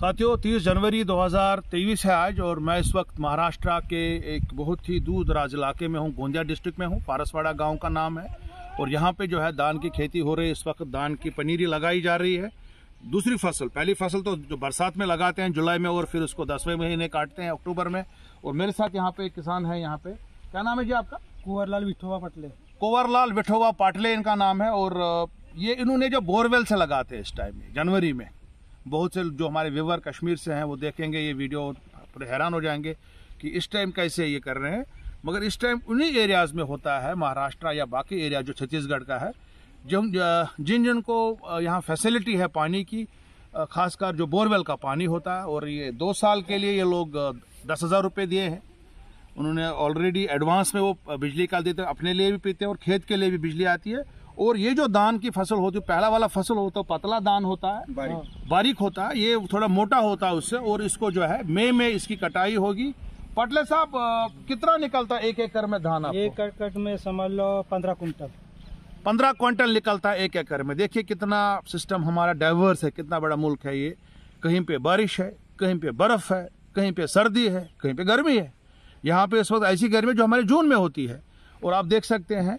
साथियों 30 जनवरी 2023 है आज और मैं इस वक्त महाराष्ट्र के एक बहुत ही दूर दराज इलाके में हूँ गोंदिया डिस्ट्रिक्ट में हूँ पारसवाड़ा गांव का नाम है और यहाँ पे जो है धान की खेती हो रही है इस वक्त धान की पनीरी लगाई जा रही है दूसरी फसल पहली फसल तो जो बरसात में लगाते हैं जुलाई में और फिर उसको दसवें महीने काटते हैं अक्टूबर में और मेरे साथ यहाँ पे एक किसान है यहाँ पे क्या नाम है जी आपका कुंवरलाल विठोवा पाटले कुंवरलाल विठोवा पाटले इनका नाम है और ये इन्होंने जो बोरवेल से लगाते हैं इस टाइम में जनवरी में बहुत से जो हमारे व्यूवर कश्मीर से हैं वो देखेंगे ये वीडियो पूरे हैरान हो जाएंगे कि इस टाइम कैसे ये कर रहे हैं मगर इस टाइम उन्हीं एरियाज़ में होता है महाराष्ट्र या बाकी एरिया जो छत्तीसगढ़ का है जिन जिन जिन को यहाँ फैसिलिटी है पानी की खासकर जो बोरवेल का पानी होता है और ये दो साल के लिए ये लोग दस हज़ार रुपये दिए हैं उन्होंने ऑलरेडी एडवांस में वो बिजली का देते हैं अपने लिए भी पीते हैं और खेत के लिए भी बिजली आती है और ये जो दान की फसल होती है पहला वाला फसल होता है पतला दान होता है बारीक हाँ। बारीक होता है ये थोड़ा मोटा होता है उससे और इसको जो है मई में इसकी कटाई होगी पटले साहब कितना निकलता है एक एकड़ में धान एक एकड़ में समझ लो पंद्रह कुंटल पंद्रह क्विंटल निकलता है एक एकड़ में देखिए कितना सिस्टम हमारा डाइवर्स है कितना बड़ा मुल्क है ये कहीं पे बारिश है कहीं पे बर्फ़ है कहीं पे सर्दी है कहीं पे गर्मी है यहाँ पे इस वक्त ऐसी गर्मी जो हमारे जून में होती है और आप देख सकते हैं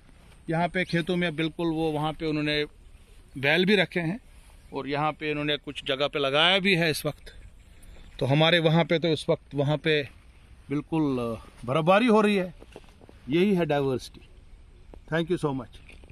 यहाँ पे खेतों में बिल्कुल वो वहाँ पे उन्होंने बैल भी रखे हैं और यहाँ पे इन्होंने कुछ जगह पे लगाया भी है इस वक्त तो हमारे वहाँ पे तो इस वक्त वहाँ पे बिल्कुल बर्फबारी हो रही है यही है diversity thank you so much